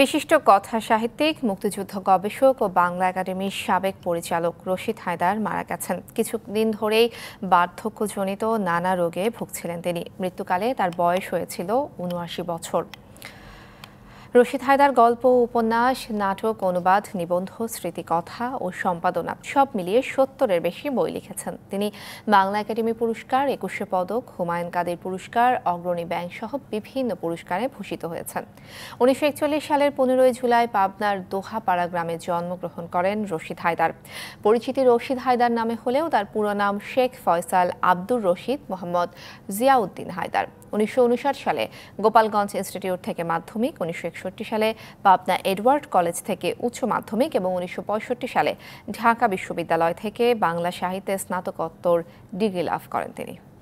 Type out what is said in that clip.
বিশিষ্ট কথা সাহিত্যিক মুক্তিযুদ্ধ গবেষক ও বাংলা একাডেমির সাবেক পরিচালক রশিদ হায়দার মারা গেছেন কিছুদিন ধরেই বার্ধক্যজনিত নানা রোগে ভুগছিলেন তিনি মৃত্যুকালে তার বয়স হয়েছিল উনআশি বছর রশিদ হায়দার গল্প উপন্যাস নাটক অনুবাদ নিবন্ধ স্মৃতিকথা ও সম্পাদনা সব মিলিয়ে সত্তরের বেশি বই লিখেছেন তিনি বাংলা একাডেমি পুরস্কার একুশে পদক হুমায়ুন কাদের পুরস্কার অগ্রণী ব্যাংক সহ বিভিন্ন পুরস্কারে ভূষিত হয়েছেন উনিশশো একচল্লিশ সালের পনেরোই জুলাই পাবনার দোহাপাড়া গ্রামে জন্মগ্রহণ করেন রশিদ হায়দার পরিচিতি রশিদ হায়দার নামে হলেও তার পুরো নাম শেখ ফয়সাল আব্দুর রশিদ মোহাম্মদ জিয়াউদ্দিন হায়দার উনিশশো সালে গোপালগঞ্জ ইনস্টিটিউট থেকে মাধ্যমিক উনিশশো সালে পাবনা এডওয়ার্ড কলেজ থেকে উচ্চ মাধ্যমিক এবং উনিশশো সালে ঢাকা বিশ্ববিদ্যালয় থেকে বাংলা সাহিত্যে স্নাতকোত্তর ডিগ্রি লাভ করেন তিনি